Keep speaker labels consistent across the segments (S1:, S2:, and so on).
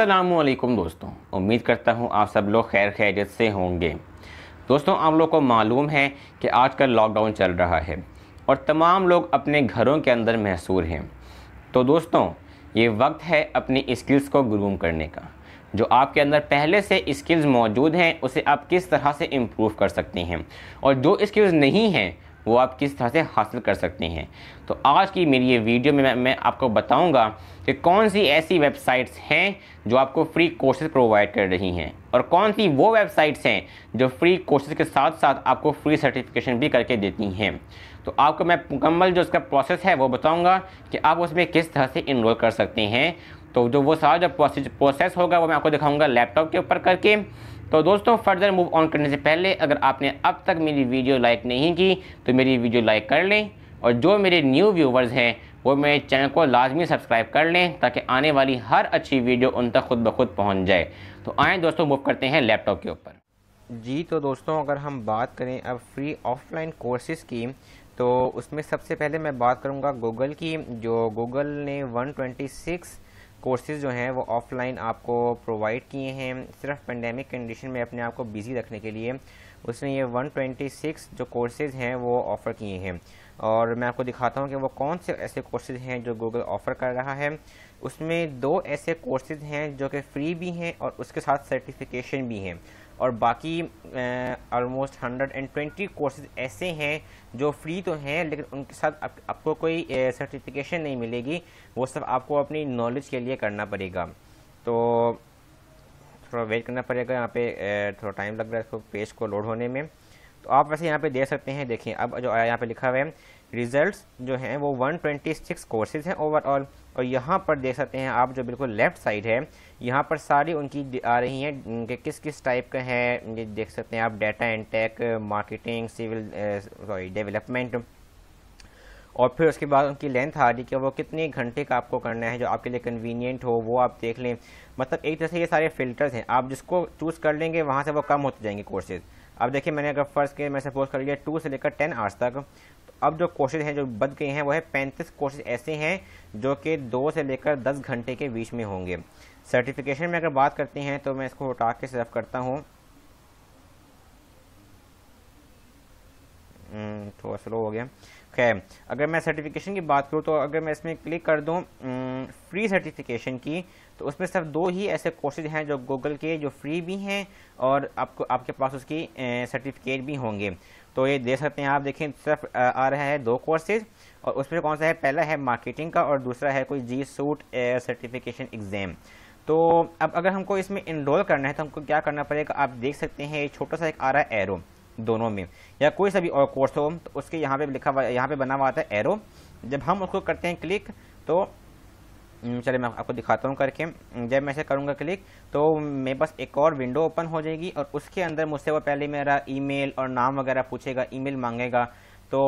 S1: असलकुम दोस्तों उम्मीद करता हूँ आप सब लोग खैर खैरियत से होंगे दोस्तों आप लोग को मालूम है कि आजकल लॉकडाउन चल रहा है और तमाम लोग अपने घरों के अंदर महसूर हैं तो दोस्तों ये वक्त है अपनी स्किल्स को ग्रूम करने का जो आपके अंदर पहले से स्किल्स मौजूद हैं उसे आप किस तरह से इम्प्रूव कर सकती हैं और जो स्किल्स नहीं हैं वो आप किस तरह से हासिल कर सकते हैं तो आज की मेरी ये वीडियो में मैं, मैं आपको बताऊंगा कि कौन सी ऐसी वेबसाइट्स हैं जो आपको फ्री कोर्सेज प्रोवाइड कर रही हैं और कौन सी वो वेबसाइट्स हैं जो फ्री कोर्सेज के साथ साथ आपको फ्री सर्टिफिकेशन भी करके देती हैं तो आपको मैं मुकम्मल जो उसका प्रोसेस है वो बताऊँगा कि आप उसमें किस तरह से इनरोल कर सकते हैं तो जो वो सारा जो प्रोसेस होगा वो मैं आपको दिखाऊँगा लैपटॉप के ऊपर करके तो दोस्तों फर्दर मूव ऑन करने से पहले अगर आपने अब तक मेरी वीडियो लाइक नहीं की तो मेरी वीडियो लाइक कर लें और जो मेरे न्यू व्यूवर्स हैं वो मेरे चैनल को लाजमी सब्सक्राइब कर लें ताकि आने वाली हर अच्छी वीडियो उन तक खुद ब खुद पहुँच जाए तो आएँ दोस्तों मूव करते हैं लैपटॉप के ऊपर जी तो दोस्तों अगर हम बात करें अब फ्री ऑफलाइन कोर्सेज़ की तो उसमें सबसे पहले मैं बात करूंगा गूगल की जो गूगल ने 126 कोर्सेज जो हैं वो ऑफलाइन आपको प्रोवाइड किए हैं सिर्फ पेंडेमिक कंडीशन में अपने आप को बिज़ी रखने के लिए उसने ये 126 जो कोर्सेज हैं वो ऑफ़र किए हैं और मैं आपको दिखाता हूँ कि वो कौन से ऐसे कोर्सेज हैं जो गूगल ऑफ़र कर रहा है उसमें दो ऐसे कोर्सेज हैं जो कि फ्री भी हैं और उसके साथ सर्टिफिकेशन भी हैं और बाकी almost hundred and twenty courses ऐसे हैं जो फ्री तो हैं लेकिन उनके साथ आप, आपको कोई सर्टिफिकेशन नहीं मिलेगी वो सब आपको अपनी नॉलेज के लिए करना पड़ेगा तो थोड़ा वेट करना पड़ेगा यहाँ पे थोड़ा टाइम लग रहा है इसको पेज को लोड होने में तो आप वैसे यहाँ पे देख सकते हैं देखिए अब जो यहाँ पे लिखा हुआ है रिजल्ट्स जो हैं वो 126 कोर्सेज हैं ओवरऑल और यहाँ पर देख सकते हैं आप जो बिल्कुल लेफ्ट साइड है यहाँ पर सारी उनकी आ रही हैं कि किस किस टाइप का है ये देख सकते हैं आप data and tech marketing civil sorry development और फिर उसके बाद उनकी लेंथ आ रही कि वो कितने घंटे का आपको करना है जो आपके लिए कन्वीनियंट हो वो आप देख लें मतलब एक तरह से ये सारे फिल्टर्स हैं आप जिसको चूज़ कर लेंगे वहाँ से वो कम होते जाएंगे कोर्सेज़ अब देखिए मैंने अगर फर्स्ट के मैं सपोज कर लिया टू से लेकर टेन आवर्स तक अब जो कोर्सेज हैं जो बच गए हैं वह है पैंतीस कोर्सेज ऐसे हैं जो कि दो से लेकर दस घंटे के बीच में होंगे सर्टिफिकेशन में अगर बात करते हैं तो मैं इसको उठा के सिर्फ करता हूँ हम्म, थोड़ा स्लो हो गया खैर अगर मैं सर्टिफिकेशन की बात करूँ तो अगर मैं इसमें क्लिक कर दूँ फ्री हम्म, सर्टिफिकेशन की तो उसमें सिर्फ दो ही ऐसे कोर्सेज हैं जो गूगल के जो फ्री भी हैं और आपको आपके पास उसकी सर्टिफिकेट भी होंगे तो ये देख सकते हैं आप देखें सिर्फ आ रहा है दो कोर्सेज और उसमें कौन सा है पहला है मार्केटिंग का और दूसरा है कोई जी सूट सर्टिफिकेशन एग्ज़ाम तो अब अगर हमको इसमें इनरोल करना है तो हमको क्या करना पड़ेगा आप देख सकते हैं छोटा सा एक आ रहा है एरो दोनों में या कोई सा भी और कोर्स हो तो उसके यहाँ पे लिखा हुआ यहाँ पे बना हुआ आता है एरो जब हम उसको करते हैं क्लिक तो हम्म, चलिए मैं आपको दिखाता हूँ करके हम्म, जब मैं ऐसे करूँगा क्लिक तो मेरे पास एक और विंडो ओपन हो जाएगी और उसके अंदर मुझसे वो पहले मेरा ईमेल और नाम वगैरह पूछेगा ईमेल मांगेगा तो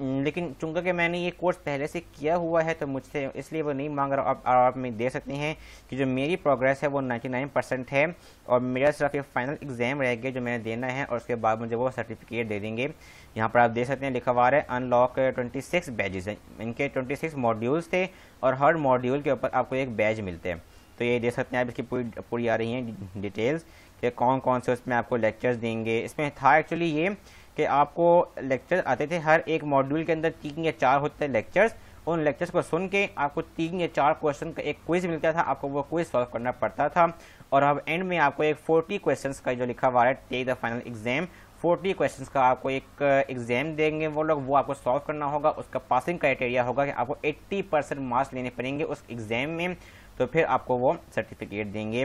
S1: लेकिन चूंकि कि मैंने ये कोर्स पहले से किया हुआ है तो मुझसे इसलिए वो नहीं मांग रहा आप आप में दे सकते हैं कि जो मेरी प्रोग्रेस है वो 99 परसेंट है और मेरा सिर्फ ये फाइनल एग्ज़ाम रह गया जो मैंने देना है और उसके बाद मुझे वो सर्टिफिकेट दे देंगे यहाँ पर आप देख सकते हैं लिखा हुआ है अनलॉक ट्वेंटी सिक्स बैजेज इनके इनके सिक्स मॉड्यूल्स थे और हर मॉड्यूल के ऊपर आपको एक बैज मिलते हैं तो ये देख सकते हैं आप इसकी पूरी पूरी आ रही हैं डिटेल्स कि कौन कौन से उसमें आपको लेक्चर्स देंगे इसमें था एक्चुअली ये कि आपको लेक्चर आते थे हर एक मॉड्यूल के अंदर तीन या चार होते थे लेक्चर्स उन लेक्चर्स को सुन के आपको तीन या चार क्वेश्चन का एक क्विज मिलता था आपको वो क्विज सॉल्व करना पड़ता था और अब एंड में आपको एक 40 क्वेश्चंस का जो लिखा हुआ है take the final exam forty questions का आपको एक एग्जाम देंगे वो लोग वो आपको सॉल्व करना होगा उसका पासिंग क्राइटेरिया होगा कि आपको एट्टी परसेंट मार्क्स लेने पड़ेंगे उस एग्ज़ाम में तो फिर आपको वो सर्टिफिकेट देंगे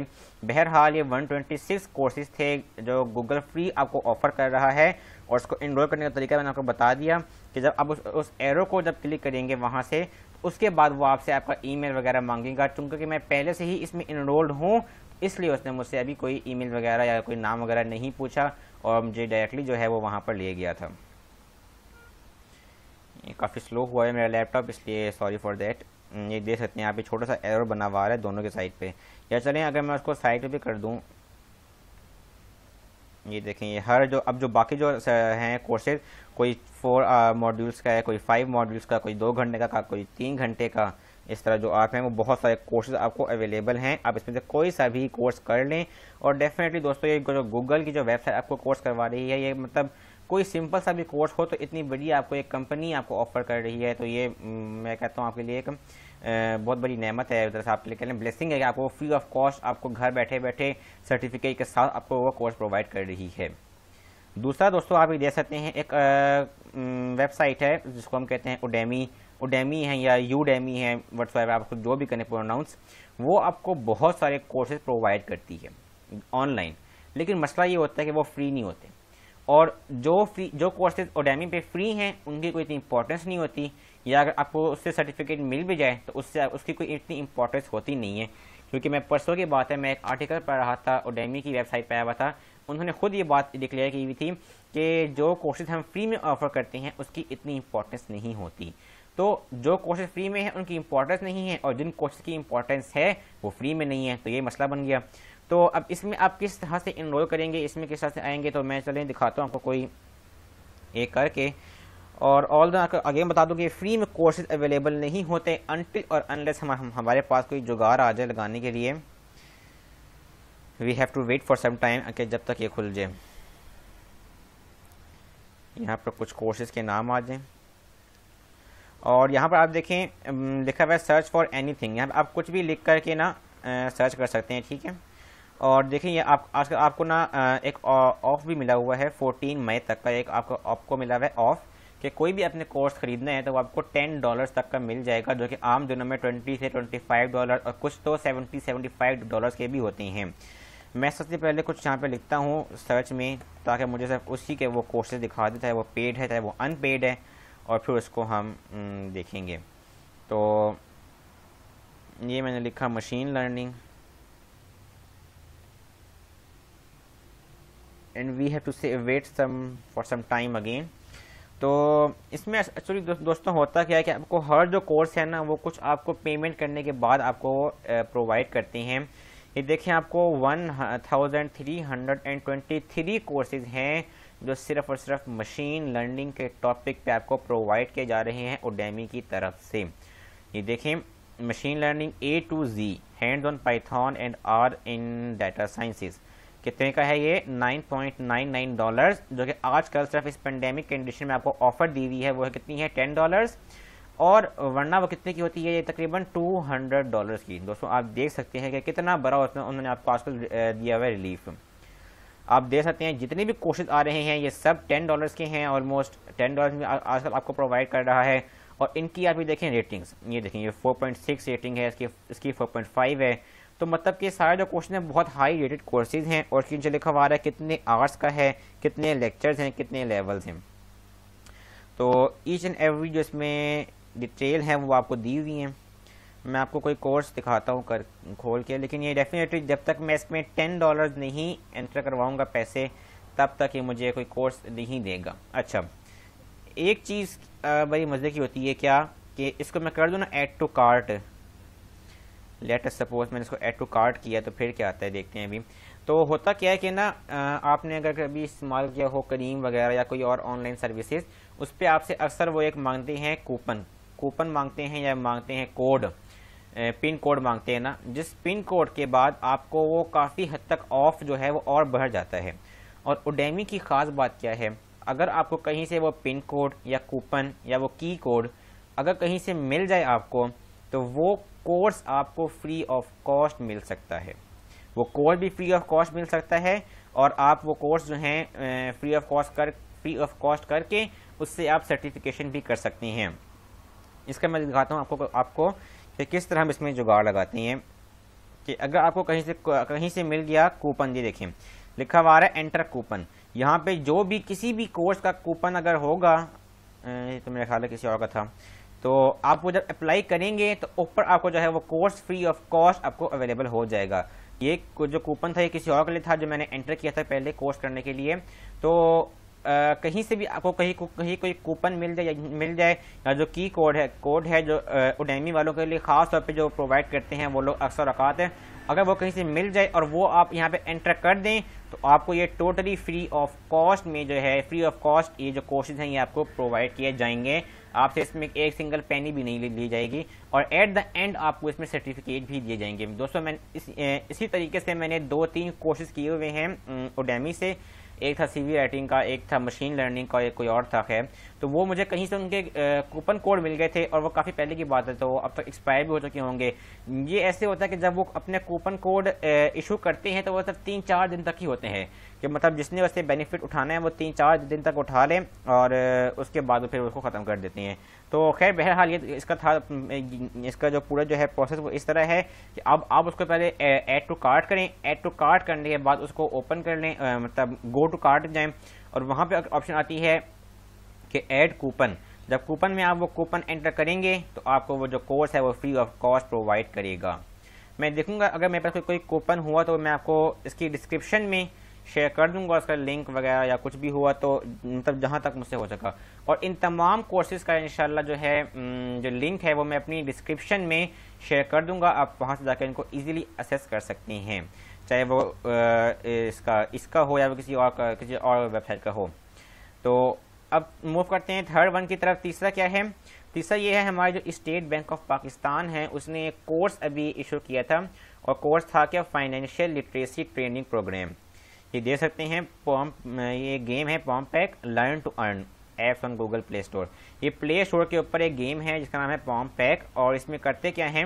S1: बहरहाल ये 126 कोर्सेज थे जो गूगल फ्री आपको ऑफर कर रहा है और उसको इनरोल करने का तरीका मैंने आपको बता दिया कि जब आप उस, उस एरो को जब क्लिक करेंगे वहाँ से उसके बाद वो आपसे आपका ईमेल वगैरह मांगेगा चूंकि मैं पहले से ही इसमें इनरोल्ड हूँ इसलिए उसने मुझसे अभी कोई ईमेल वगैरह या कोई नाम वगैरह नहीं पूछा और मुझे डायरेक्टली जो है वो वहाँ पर ले गया था ये काफ़ी स्लो हुआ है मेरा लैपटॉप इसलिए सॉरी फॉर देट ये देख सकते हैं यहाँ पे छोटा सा एरर बना हुआ है दोनों के साइड पे या चलें अगर मैं उसको साइड पे कर दूँ ये देखें ये हर जो अब जो बाकी जो हैं कोर्सेज कोई फोर मॉड्यूल्स uh, का है कोई फाइव मॉड्यूल्स का कोई दो घंटे का, का कोई तीन घंटे का इस तरह जो आप हैं वो बहुत सारे कोर्सेज आपको अवेलेबल हैं आप इसमें से कोई सा भी कोर्स कर लें और डेफिनेटली दोस्तों ये जो गूगल की जो वेबसाइट आपको कोर्स करवा रही है ये मतलब कोई सिंपल सा भी कोर्स हो तो इतनी बड़ी आपको एक कंपनी आपको ऑफर कर रही है तो ये मैं कहता हूँ आपके लिए एक बहुत बड़ी नेमत है उधर से आपके लिए कह लें ब्लेसिंग है कि आपको फ्री ऑफ कॉस्ट आपको घर बैठे बैठे सर्टिफिकेट के साथ आपको वो कोर्स प्रोवाइड कर रही है दूसरा दोस्तों आप ये दे सकते हैं एक वेबसाइट है जिसको हम कहते हैं उडेमी ओडेमी हैं या यूडेमी है वट्स आपको जो भी करें प्रोनाउंस वो आपको बहुत सारे कोर्सेज प्रोवाइड करती है ऑनलाइन लेकिन मसला ये होता है कि वो फ्री नहीं होते और जो फ्री जो कोर्सेज ओडेमी पे फ्री हैं उनकी कोई इतनी इंपॉर्टेंस नहीं होती या अगर आपको उससे सर्टिफिकेट मिल भी जाए तो उससे उसकी कोई इतनी इंपॉर्टेंस होती नहीं है क्योंकि मैं परसों की बात है मैं एक आर्टिकल पढ़ रहा था ओडेमी की वेबसाइट पर आया हुआ था उन्होंने खुद ये बात डिक्लेयर की हुई थी कि जो कोर्सेज हम फ्री में ऑफर करते हैं उसकी इतनी इंपॉर्टेंस नहीं होती तो जो कोर्सेज फ्री में है उनकी इंपॉर्टेंस नहीं है और जिन कोर्सेज की इंपॉर्टेंस है वो फ्री में नहीं है तो ये मसला बन गया तो अब इसमें आप किस तरह से इनरोल करेंगे इसमें किस तरह से आएंगे तो मैं चलें दिखाता हूँ आपको कोई एक करके और ऑल द अगेन बता दूँ कि फ्री में कोर्सेज अवेलेबल नहीं होते अनटिल और अनलेस हम, हम हमारे पास कोई जुगाड़ आ जाए लगाने के लिए we have to wait for some time कि जब तक ये खुल जाए यहाँ पर कुछ कोर्सेज के नाम आ जाएँ और यहाँ पर आप देखें लिखा हुआ है सर्च फॉर एनीथिंग यहाँ आप कुछ भी लिख करके ना सर्च कर सकते हैं ठीक है और देखें ये आप आजकल आपको ना एक ऑफ भी मिला हुआ है 14 मई तक का एक आपको आपको मिला हुआ है ऑफ कि कोई भी अपने कोर्स खरीदना है तो आपको 10 डॉलर्स तक का मिल जाएगा जो कि आम दिनों में 20 से 25 डॉलर और कुछ तो 70 75 डॉलर्स के भी होते हैं मैं सबसे पहले कुछ यहाँ पे लिखता हूँ सर्च में ताकि मुझे सब उसी के वो कोर्सेज दिखा देता है वो पेड है चाहे वो अनपेड है और फिर उसको हम देखेंगे तो ये मैंने लिखा machine learning and we have to से wait some for some time again तो इसमें एक्चुअली दो, दोस्तों होता क्या है कि आपको हर जो कोर्स है ना वो कुछ आपको पेमेंट करने के बाद आपको प्रोवाइड करते हैं ये देखें आपको one thousand three hundred and twenty three courses हैं जो सिर्फ और सिर्फ मशीन लर्निंग के टॉपिक पे आपको प्रोवाइड किए जा रहे हैं ओडेमी की तरफ से ये देखें machine learning A to Z hand on Python and R in data sciences कितने का है ये 9.99 डॉलर्स जो कि आजकल सिर्फ इस पेंडेमिक कंडीशन में आपको ऑफर दी हुई है वो है कितनी है टेन डॉलर्स और वरना वो कितने की होती है ये तकरीबन टू हंड्रेड डॉलर्स की दोस्तों आप देख सकते हैं कि कितना बड़ा उसमें उन्होंने आपको आजकल दिया हुआ है रिलीफ आप देख सकते हैं जितने भी कोर्सेज आ रहे हैं ये सब टेन डॉलर्स के हैं ऑलमोस्ट टेन डॉलर में आजकल आपको प्रोवाइड कर रहा है और इनकी आप ये देखें रेटिंग्स ये देखें ये 4.6 रेटिंग है इसकी इसकी 4.5 है तो मतलब कि सारे जो क्वेश्चन हैं बहुत हाई रेटेड कोर्सेज हैं और इसके नीचे लिखा हुआ है कितने आवर्स का है कितने लेक्चर्स हैं कितने लेवल्स हैं तो ईच एंड एवरी जो इसमें डिटेल है वो आपको दी हुई हैं मैं आपको कोई कोर्स दिखाता हूँ कर खोल के लेकिन ये डेफिनेटली जब तक मैं इसमें टेन डॉलर्स नहीं एंटर करवाऊँगा पैसे तब तक ये मुझे कोई कोर्स नहीं देगा अच्छा एक चीज़ बड़ी मज़े की होती है क्या कि इसको मैं कर दूँ ना add to cart let suppose मैंने इसको एड टू कार्ट किया तो फिर क्या आता है देखते हैं अभी तो होता क्या है कि ना आपने अगर कभी इस्तेमाल किया हो करीम वगैरह या कोई और ऑनलाइन सर्विसेज उस पर आपसे अक्सर वो एक मांगते हैं कूपन कूपन मांगते हैं या मांगते हैं कोड पिन कोड मांगते हैं ना जिस पिन कोड के बाद आपको वो काफ़ी हद तक ऑफ जो है वो और बढ़ जाता है और उडेमी की ख़ास बात क्या है अगर आपको कहीं से वो पिन कोड या कूपन या वो की कोड अगर कहीं से मिल जाए आपको तो वो कोर्स आपको फ्री ऑफ कॉस्ट मिल सकता है वो कोर्स भी फ्री ऑफ कॉस्ट मिल सकता है और आप वो कोर्स जो हैं फ्री ऑफ कॉस्ट कर फ्री ऑफ कॉस्ट करके उससे आप सर्टिफिकेशन भी कर सकती हैं इसका मैं दिखाता हूँ आपको आपको कि किस तरह हम इसमें जुगाड़ लगाते हैं कि अगर आपको कहीं से कहीं से मिल गया कूपन ये देखें लिखा हुआ है एंटर कूपन यहाँ पे जो भी किसी भी कोर्स का कूपन अगर होगा तो मेरा ख्याल है किसी और का था तो आप वो जब अप्लाई करेंगे तो ऊपर आपको जो है वो कोर्स फ्री ऑफ कॉस्ट आपको अवेलेबल हो जाएगा ये जो कूपन था ये किसी और के लिए था जो मैंने एंटर किया था पहले कोर्स करने के लिए तो आ, कहीं से भी आपको कहीं कहीं कोई कूपन मिल जाए मिल जाए या जो की कोड है कोड है जो उडेमी वालों के लिए ख़ास तौर पे जो प्रोवाइड करते हैं वो लोग अक्सर अकात हैं अगर वो कहीं से मिल जाए और वो आप यहाँ पे एंटर कर दें तो आपको ये टोटली फ्री ऑफ कॉस्ट में जो है फ्री ऑफ कॉस्ट ये जो कोर्सेज हैं ये आपको प्रोवाइड किए जाएंगे आपसे इसमें एक सिंगल पेनी भी नहीं ली जाएगी और एट द एंड आपको इसमें सर्टिफिकेट भी दिए जाएंगे दोस्तों मैं इस, इसी तरीके से मैंने दो तीन कोर्सेज किए हुए हैं उडेमी से एक था सीवी राइटिंग का एक था मशीन लर्निंग का एक कोई और था खैर तो वो मुझे कहीं से उनके कूपन कोड मिल गए थे और वो काफ़ी पहले की बात है तो अब तक तो एक्सपायर भी हो चुके होंगे ये ऐसे होता है कि जब वो अपने कूपन कोड इशू करते हैं तो वो सिर्फ तीन चार दिन तक ही होते हैं कि मतलब जिसने उससे बेनिफिट उठाना है वो तीन चार दिन तक उठा लें और उसके बाद फिर उसको ख़त्म कर देती हैं तो खैर बहरहाल ये इसका था इसका जो पूरा जो है प्रोसेस वो इस तरह है कि अब आप उसको पहले ऐड टू कार्ट करें ऐड टू कार्ट करने के बाद उसको ओपन कर लें मतलब गो टू कार्ट जाएं और वहाँ पे ऑप्शन आती है कि ऐड कूपन जब कूपन में आप वो कूपन एंटर करेंगे तो आपको वो जो कोर्स है वो फ्री ऑफ कॉस्ट प्रोवाइड करेगा मैं देखूंगा अगर मेरे पास कोई कूपन हुआ तो मैं आपको इसकी डिस्क्रिप्शन में शेयर कर दूंगा उसका लिंक वगैरह या कुछ भी हुआ तो मतलब जहाँ तक मुझसे हो सका और इन तमाम कोर्सेज का इनशाला जो है जो लिंक है वो मैं अपनी डिस्क्रिप्शन में शेयर कर दूंगा आप वहाँ से जाकर इनको इजीली असेस कर सकती हैं चाहे वो इसका इसका हो या किसी और का किसी और वेबसाइट का हो तो अब मूव करते हैं थर्ड वन की तरफ तीसरा क्या है तीसरा ये है हमारे जो स्टेट बैंक ऑफ पाकिस्तान है उसने एक कोर्स अभी इशू किया था और कोर्स था क्या फाइनेंशियल लिटरेसी ट्रेनिंग प्रोग्राम ये दे सकते हैं पॉम्प ये गेम है Pomp pack learn to earn apps on Google Play Store ये प्ले स्टोर के ऊपर एक गेम है जिसका नाम है पॉम्प पैक और इसमें करते क्या है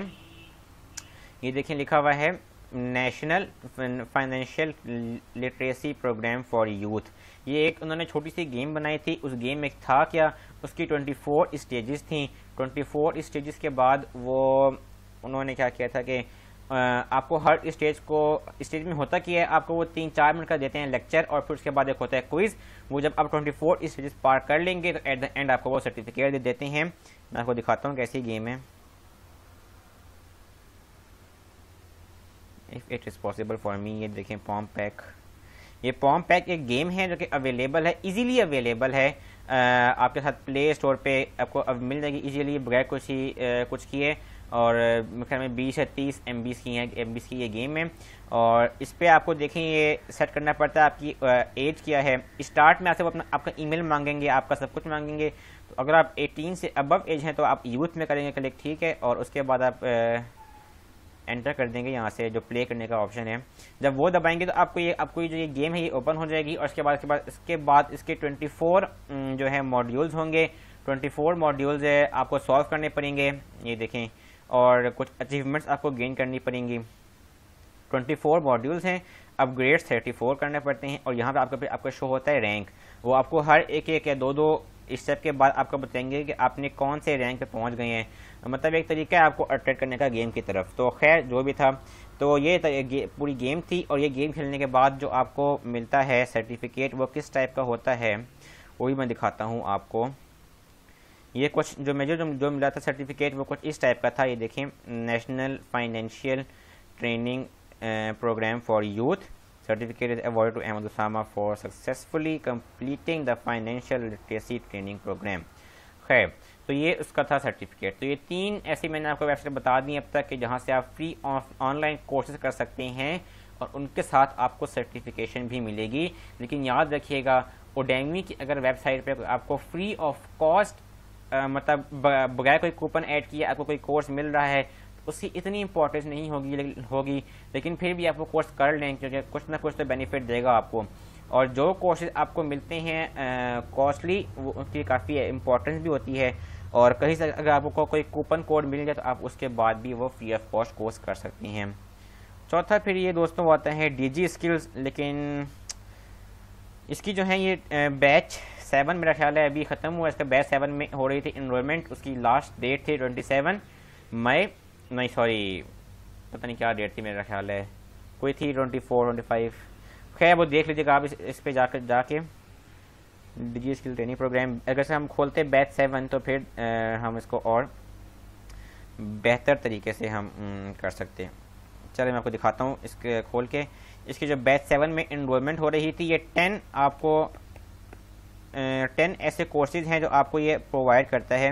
S1: ये देखिए लिखा हुआ है national financial literacy program for youth ये एक उन्होंने छोटी सी गेम बनाई थी उस गेम में था क्या उसकी 24 स्टेजेस थी 24 स्टेजेस के बाद वो उन्होंने क्या किया था कि आपको हर स्टेज को स्टेज में होता कि है आपको वो तीन चार मिनट का देते हैं लेक्चर और फिर उसके बाद एक होता है क्विज वो जब आप ट्वेंटी फोर स्टेजेस पार कर लेंगे तो एट द एंड आपको वो सर्टिफिकेट दे देते हैं मैं आपको दिखाता हूँ कैसी गेम है if it is possible for me ये देखें पॉम पैक ये पॉम पैक एक गेम है जो कि अवेलेबल है इजिली अवेलेबल है आपके साथ प्ले स्टोर पे आपको मिल जाएगी इजिली बगैर कुछ ही कुछ किए और ख्याल में बीस या तीस एम की हैं एम की ये गेम है और इस पर आपको देखें ये सेट करना पड़ता है आपकी एज क्या है स्टार्ट में आपसे अपना आपका ईमेल मांगेंगे आपका सब कुछ मांगेंगे तो अगर आप 18 से अबव एज हैं तो आप यूथ में करेंगे क्लिक ठीक है और उसके बाद आप एंटर कर देंगे यहाँ से जो प्ले करने का ऑप्शन है जब वो दबाएंगे तो आपको ये आपको ये जो ये गेम है ये ओपन हो जाएगी और उसके बाद उसके बाद इसके बाद इसके फोर जो है मॉड्यूल्स होंगे ट्वेंटी फोर मॉड्यूल्स है आपको सॉल्व करने पड़ेंगे ये देखें और कुछ अचीवमेंट्स आपको गेन करनी पड़ेंगी 24 मॉड्यूल्स हैं अपग्रेड्स 34 करने पड़ते हैं और यहाँ पर आपका आपका शो होता है रैंक वो आपको हर एक एक या दो दो स्टेप के बाद आपको बताएंगे कि आपने कौन से रैंक पे पहुँच गए हैं मतलब एक तरीका है आपको अट्रैक्ट करने का गेम की तरफ तो खैर जो भी था तो ये गे, पूरी गेम थी और ये गेम खेलने के बाद जो आपको मिलता है सर्टिफिकेट वो किस टाइप का होता है वही मैं दिखाता हूँ आपको ये क्वेश्चन जो मुझे जो, जो मिला था सर्टिफिकेट वो कुछ इस टाइप का था ये देखें national financial training program for youth certificate is award to Ahmad Usama for successfully completing the financial literacy training program खैर तो ये उसका था सर्टिफिकेट तो ये तीन ऐसी मैंने आपको वेबसाइट बता दी अब तक कि जहाँ से आप फ्री ऑनलाइन कोर्सेज कर सकते हैं और उनके साथ आपको सर्टिफिकेशन भी मिलेगी लेकिन याद रखिएगा ओडेमी की अगर वेबसाइट पर आपको फ्री ऑफ कॉस्ट मतलब बगैर कोई कूपन ऐड किए आपको कोई कोर्स मिल रहा है तो उसकी इतनी इंपॉर्टेंस नहीं होगी होगी लेकिन फिर भी आप वो कोर्स कर लें क्योंकि कुछ ना कुछ तो बेनिफिट देगा आपको और जो कोर्सेज आपको मिलते हैं कॉस्टली उनकी काफ़ी इंपॉर्टेंस भी होती है और कहीं से अगर आपको कोई कूपन कोड मिल जाए तो आप उसके बाद भी वो फ्री ऑफ कॉस्ट कोर्स कर सकती हैं चौथा फिर ये दोस्तों आता है डीजी स्किल्स लेकिन इसकी जो है ये बैच सेवन मेरा ख्याल है अभी ख़त्म हुआ इसका बैच सेवन में हो रही थी इनरोलमेंट उसकी लास्ट डेट थी ट्वेंटी सेवन मई नहीं सॉरी पता नहीं क्या डेट थी मेरा ख्याल है कोई थी ट्वेंटी फोर ट्वेंटी फाइव खैर वो देख लीजिएगा आप इस, इस पर जाकर जाके डिजी स्किल ट्रेनिंग प्रोग्राम अगर से हम खोलते बैच सेवन तो फिर आ, हम इसको और बेहतर तरीके से हम कर सकते हैं चलिए मैं आपको दिखाता हूँ इसके खोल के इसके जो बैच सेवन में इनरोलमेंट हो रही थी ये टेन आपको टेन ऐसे कोर्सेज हैं जो आपको ये प्रोवाइड करता है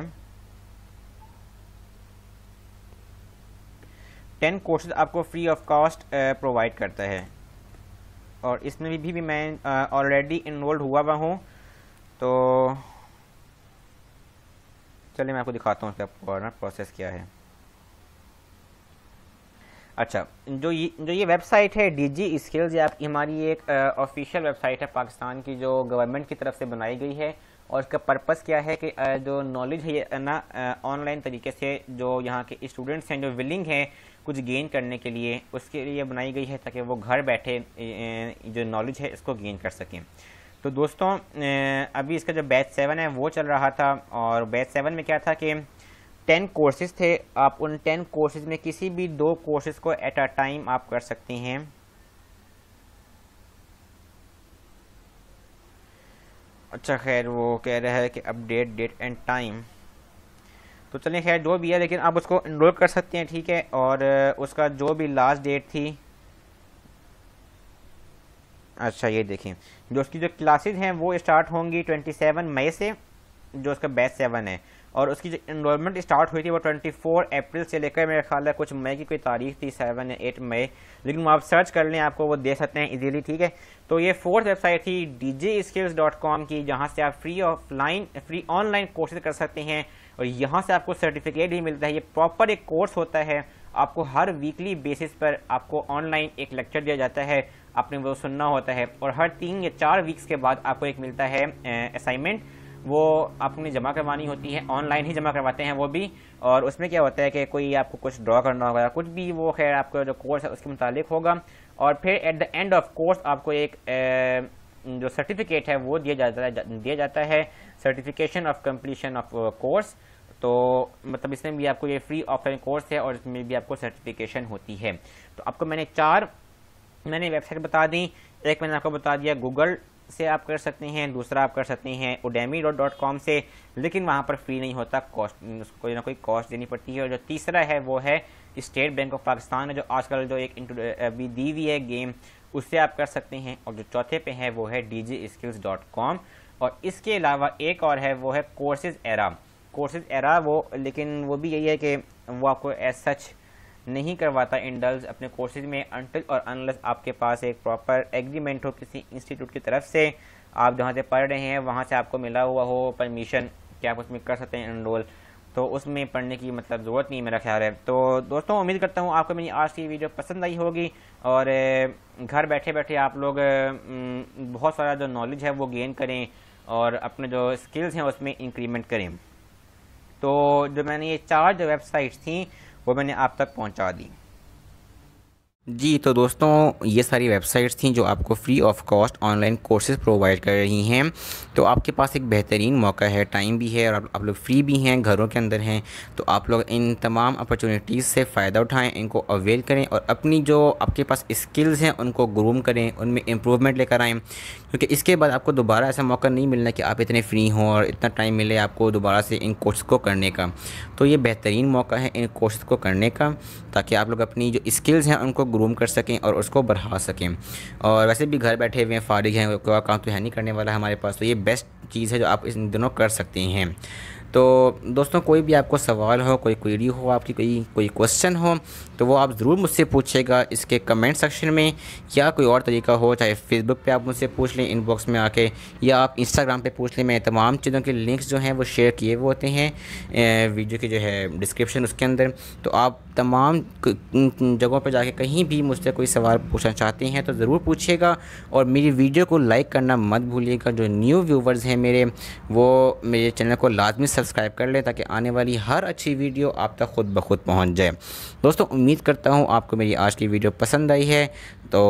S1: टेन कोर्सेज आपको फ्री ऑफ कॉस्ट प्रोवाइड करता है और इसमें भी, भी, भी मैं ऑलरेडी इन्वॉल्व हुआ हुआ हूँ तो चलिए मैं आपको दिखाता हूँ इसका प्रोसेस क्या है अच्छा जो ये जो ये वेबसाइट है डी जी स्किल्स ये आपकी हमारी एक ऑफिशियल वेबसाइट है पाकिस्तान की जो गवर्नमेंट की तरफ से बनाई गई है और इसका पर्पस क्या है कि आ, जो नॉलेज है ना ऑनलाइन तरीके से जो यहाँ के स्टूडेंट्स हैं जो विलिंग हैं कुछ गेन करने के लिए उसके लिए बनाई गई है ताकि वो घर बैठे जो नॉलेज है इसको गेन कर सकें तो दोस्तों अभी इसका जो बैच सेवन है वो चल रहा था और बैच सेवन में क्या था कि टेन कोर्सेज थे आप उन टेन कोर्सेज में किसी भी दो कोर्सेज को एट अ टाइम आप कर सकते हैं अच्छा खैर वो कह रहा है कि अपडेट डेट एंड टाइम तो चलिए खैर जो भी है लेकिन आप उसको इनरोल कर सकते हैं ठीक है और उसका जो भी लास्ट डेट थी अच्छा ये देखें जो उसकी जो क्लासेज हैं वो स्टार्ट होंगी ट्वेंटी सेवन मई से जो उसका बैच सेवन है और उसकी जो इनरोलमेंट स्टार्ट हुई थी वो 24 अप्रैल से लेकर मेरे ख्याल है कुछ मई की कोई तारीख थी सेवन या एट मई लेकिन वो आप सर्च कर लें आपको वो दे सकते हैं इजीली ठीक है तो ये फोर्थ वेबसाइट थी डी की जहाँ से आप free offline free online courses कर सकते हैं और यहाँ से आपको सर्टिफिकेट भी मिलता है ये प्रॉपर एक कोर्स होता है आपको हर वीकली बेसिस पर आपको ऑनलाइन एक लेक्चर दिया जाता है आपने वो सुनना होता है और हर तीन या चार वीक्स के बाद आपको एक मिलता है असाइनमेंट वो आपने जमा करवानी होती है ऑनलाइन ही जमा करवाते हैं वो भी और उसमें क्या होता है कि कोई आपको कुछ ड्रॉ करना होगा कुछ भी वो खैर आपका जो कोर्स है उसके मुतालिक होगा और फिर at the end of course आपको एक ए, जो सर्टिफिकेट है वो दिया जाता है दिया जाता है certification of completion of course तो मतलब इसमें भी आपको ये फ्री ऑफलाइन कोर्स है और इसमें भी आपको सर्टिफिकेशन होती है तो आपको मैंने चार मैंने वेबसाइट बता दी एक मैंने आपको बता दिया गूगल से आप कर सकते हैं दूसरा आप कर सकते हैं उडेमी डॉट डॉट कॉम से लेकिन वहाँ पर फ्री नहीं होता कॉस्ट कोई ना कोई कॉस्ट देनी पड़ती है और जो तीसरा है वो है स्टेट बैंक ऑफ पाकिस्तान जो आजकल जो एक अभी दी हुई है गेम उससे आप कर सकते हैं और जो चौथे पे है वो है D G skills dot com और इसके अलावा एक और है वो है कोर्सेज एरा कोर्सेज एरा वो लेकिन वो भी यही है कि वो आपको एज सच नहीं करवाता इंडल्ज अपने कोर्सेज में अनटिल और अनलस आपके पास एक प्रॉपर एग्रीमेंट हो किसी इंस्टीट्यूट की तरफ से आप जहाँ से पढ़ रहे हैं वहाँ से आपको मिला हुआ हो परमिशन कि आप उसमें कर सकते हैं इनरोल तो उसमें पढ़ने की मतलब ज़रूरत नहीं मेरा ख्याल है तो दोस्तों उम्मीद करता हूँ आपको मेरी आज की वीडियो पसंद आई होगी और घर बैठे बैठे आप लोग बहुत सारा जो नॉलेज है वो गेन करें और अपने जो स्किल्स हैं उसमें इंक्रीमेंट करें तो जो मैंने ये चार जो वेबसाइट्स थी वो मैंने आप तक पहुँचा दी जी तो दोस्तों ये सारी वेबसाइट्स थी जो आपको free of cost online courses provide कर रही हैं तो आपके पास एक बेहतरीन मौका है टाइम भी है और आप, आप लोग फ्री भी हैं घरों के अंदर हैं तो आप लोग इन तमाम अपॉर्चुनिटीज़ से फ़ायदा उठाएं इनको अवेल करें और अपनी जो आपके पास स्किल्स हैं उनको ग्रूम करें उनमें इम्प्रूवमेंट लेकर आएँ क्योंकि इसके बाद आपको दोबारा ऐसा मौका नहीं मिलना कि आप इतने फ्री हों और इतना टाइम मिले आपको दोबारा से इन कोर्स को करने का तो ये बेहतरीन मौका है इन कोर्स को करने का ताकि आप लोग अपनी जो स्किल्स हैं उनको ग्रूम कर सकें और उसको बढ़ा सकें और वैसे भी घर बैठे हुए हैं फारिग हैं काम तो है नहीं करने वाला हमारे पास तो ये बेस्ट चीज़ है जो आप इन दिनों कर सकते हैं तो दोस्तों कोई भी आपको सवाल हो कोई क्वेरी हो आपकी कोई कोई क्वेश्चन हो तो वो आप ज़रूर मुझसे पूछेगा इसके कमेंट सेक्शन में या कोई और तरीका हो चाहे फेसबुक पे आप मुझसे पूछ लें इनबॉक्स में आके या आप इंस्टाग्राम पे पूछ लें मैं तमाम चीज़ों के लिंक्स जो हैं वो शेयर किए हुए होते हैं वीडियो के जो है डिस्क्रिप्शन उसके अंदर तो आप तमाम जगहों पर जाके कहीं भी मुझसे कोई सवाल पूछना चाहते हैं तो ज़रूर पूछिएगा और मेरी वीडियो को लाइक करना मत भूलिएगा जो न्यू व्यूवर्स हैं मेरे वो मेरे चैनल को लाजमी सब्सक्राइब कर लें ताकि आने वाली हर अच्छी वीडियो आप तक खुद ब खुद पहुँच जाए दोस्तों उम्मीद करता हूँ आपको मेरी आज की वीडियो पसंद आई है तो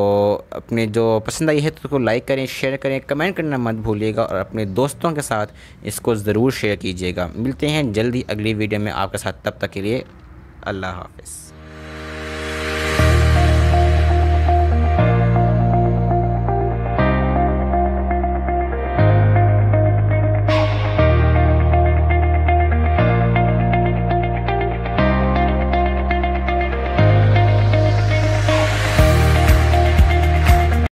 S1: अपने जो पसंद आई है तो उसको लाइक करें शेयर करें कमेंट करना मत भूलिएगा और अपने दोस्तों के साथ इसको ज़रूर शेयर कीजिएगा मिलते हैं जल्दी अगली वीडियो में आपके साथ तब तक के लिए अल्लाह हाफिज़